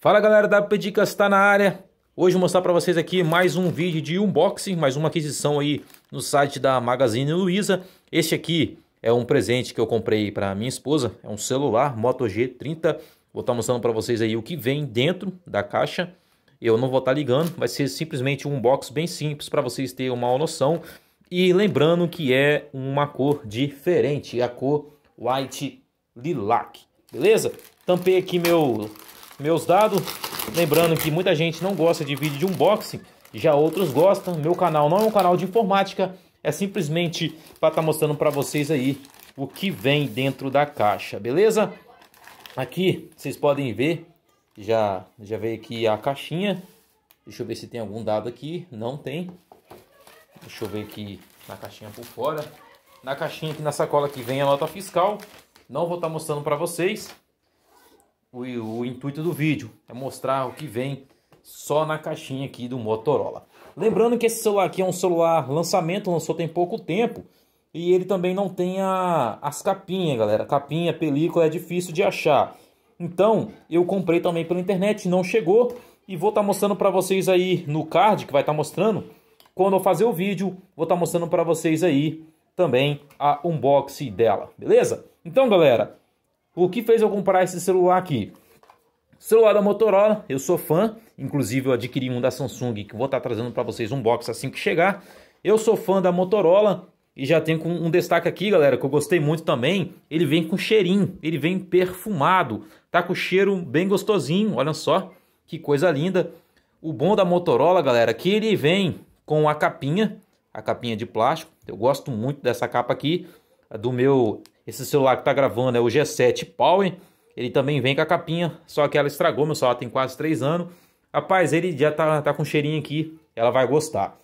Fala galera da Pedicas, está tá na área. Hoje vou mostrar para vocês aqui mais um vídeo de unboxing, mais uma aquisição aí no site da Magazine Luiza. Este aqui é um presente que eu comprei para minha esposa, é um celular Moto G30. Vou estar tá mostrando para vocês aí o que vem dentro da caixa. Eu não vou estar tá ligando, vai ser simplesmente um unboxing bem simples para vocês terem uma noção. E lembrando que é uma cor diferente, a cor White Lilac, beleza? Tampei aqui meu meus dados. Lembrando que muita gente não gosta de vídeo de unboxing, já outros gostam. Meu canal não é um canal de informática, é simplesmente para estar tá mostrando para vocês aí o que vem dentro da caixa, beleza? Aqui vocês podem ver, já, já veio aqui a caixinha. Deixa eu ver se tem algum dado aqui, não tem. Deixa eu ver aqui na caixinha por fora. Na caixinha aqui na sacola que vem a nota fiscal. Não vou estar tá mostrando para vocês o, o intuito do vídeo, é mostrar o que vem só na caixinha aqui do Motorola. Lembrando que esse celular aqui é um celular lançamento, lançou tem pouco tempo. E ele também não tem a, as capinhas, galera. Capinha, película é difícil de achar. Então, eu comprei também pela internet, não chegou. E vou estar tá mostrando para vocês aí no card, que vai estar tá mostrando. Quando eu fazer o vídeo, vou estar tá mostrando para vocês aí também a unboxing dela, beleza? Então, galera, o que fez eu comprar esse celular aqui? Celular da Motorola, eu sou fã, inclusive eu adquiri um da Samsung que vou estar trazendo para vocês um box assim que chegar. Eu sou fã da Motorola e já tenho um destaque aqui, galera, que eu gostei muito também. Ele vem com cheirinho, ele vem perfumado, tá com cheiro bem gostosinho, olha só, que coisa linda. O bom da Motorola, galera, é que ele vem com a capinha, a capinha de plástico. Eu gosto muito dessa capa aqui, do meu esse celular que tá gravando é o G7 Power. Ele também vem com a capinha, só que ela estragou, meu celular tem quase 3 anos. Rapaz, ele já tá, tá com cheirinho aqui, ela vai gostar.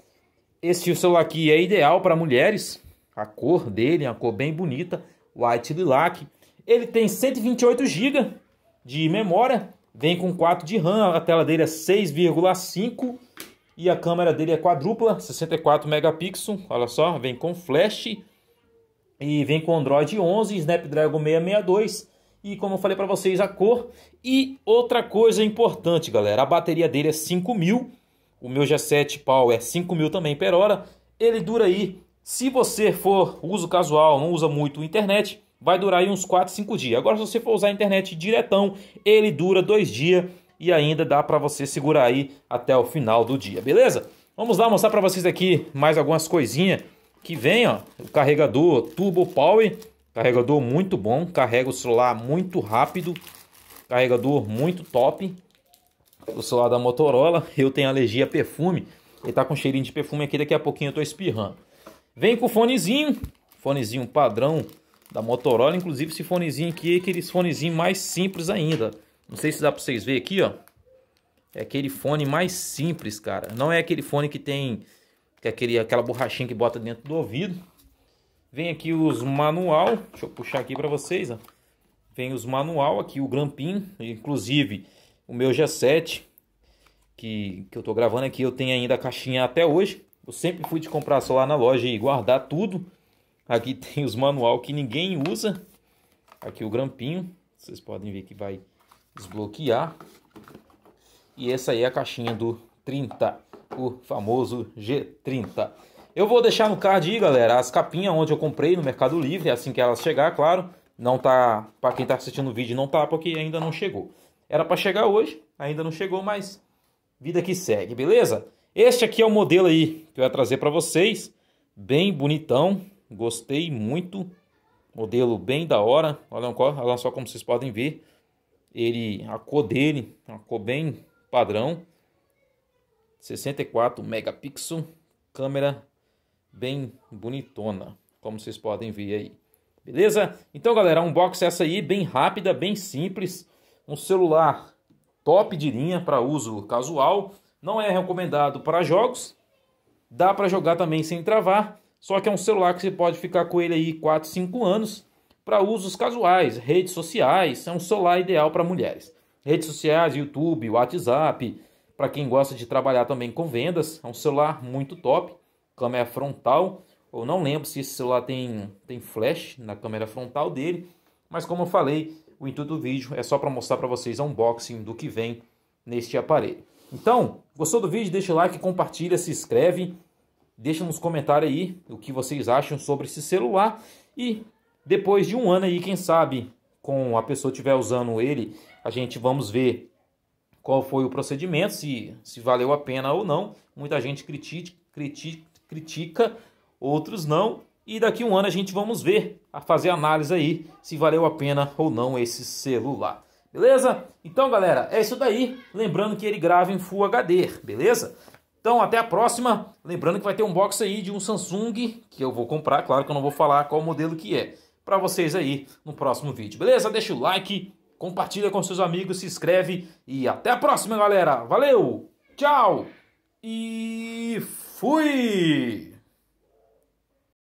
Esse celular aqui é ideal para mulheres. A cor dele é uma cor bem bonita, white lilac. Ele tem 128 GB de memória, vem com 4 de RAM, a tela dele é 6,5 e a câmera dele é quadrupla, 64 megapixels, olha só, vem com flash e vem com Android 11, Snapdragon 662 e como eu falei para vocês, a cor. E outra coisa importante, galera, a bateria dele é 5000, o meu G7 Power é 5000 é também per hora. Ele dura aí, se você for uso casual, não usa muito internet, vai durar aí uns 4, 5 dias. Agora se você for usar a internet diretão, ele dura 2 dias e ainda dá para você segurar aí até o final do dia, beleza? Vamos lá mostrar para vocês aqui mais algumas coisinhas que vem, ó, o carregador Turbo Power, carregador muito bom, carrega o celular muito rápido, carregador muito top. O celular da Motorola, eu tenho alergia a perfume, ele tá com cheirinho de perfume aqui, daqui a pouquinho eu tô espirrando. Vem com o fonezinho, fonezinho padrão da Motorola, inclusive esse fonezinho aqui, aqueles fonezinho mais simples ainda. Não sei se dá para vocês ver aqui, ó. É aquele fone mais simples, cara. Não é aquele fone que tem que é aquele, aquela borrachinha que bota dentro do ouvido. Vem aqui os manual, deixa eu puxar aqui para vocês, ó. Vem os manual aqui, o grampinho, inclusive o meu G7, que, que eu tô gravando aqui, eu tenho ainda a caixinha até hoje. Eu sempre fui de comprar só lá na loja e guardar tudo. Aqui tem os manual que ninguém usa. Aqui o grampinho, vocês podem ver que vai desbloquear. E essa aí é a caixinha do 30 o famoso G30. Eu vou deixar no card aí, galera, as capinhas onde eu comprei no Mercado Livre, assim que elas chegar, claro. Não tá, para quem tá assistindo o vídeo, não tá porque ainda não chegou. Era para chegar hoje, ainda não chegou, mas vida que segue, beleza? Este aqui é o modelo aí que eu ia trazer para vocês, bem bonitão, gostei muito. Modelo bem da hora, olha, só como vocês podem ver. Ele, a cor dele, a cor bem padrão. 64 megapixels, câmera bem bonitona, como vocês podem ver aí. Beleza? Então, galera, um box essa aí, bem rápida, bem simples, um celular top de linha para uso casual, não é recomendado para jogos, dá para jogar também sem travar, só que é um celular que você pode ficar com ele aí 4, 5 anos para usos casuais, redes sociais, é um celular ideal para mulheres. Redes sociais, YouTube, WhatsApp, para quem gosta de trabalhar também com vendas, é um celular muito top. Câmera frontal, eu não lembro se esse celular tem, tem flash na câmera frontal dele, mas como eu falei, o intuito do vídeo é só para mostrar para vocês o unboxing do que vem neste aparelho. Então, gostou do vídeo? Deixa o like, compartilha, se inscreve, deixa nos comentários aí o que vocês acham sobre esse celular e depois de um ano aí, quem sabe, com a pessoa estiver usando ele, a gente vamos ver qual foi o procedimento, se, se valeu a pena ou não. Muita gente critica, critica, critica, outros não. E daqui um ano a gente vamos ver, a fazer análise aí, se valeu a pena ou não esse celular. Beleza? Então, galera, é isso daí. Lembrando que ele grava em Full HD, beleza? Então, até a próxima. Lembrando que vai ter um box aí de um Samsung, que eu vou comprar. Claro que eu não vou falar qual modelo que é. Para vocês aí no próximo vídeo, beleza? Deixa o like compartilha com seus amigos, se inscreve e até a próxima, galera. Valeu, tchau e fui!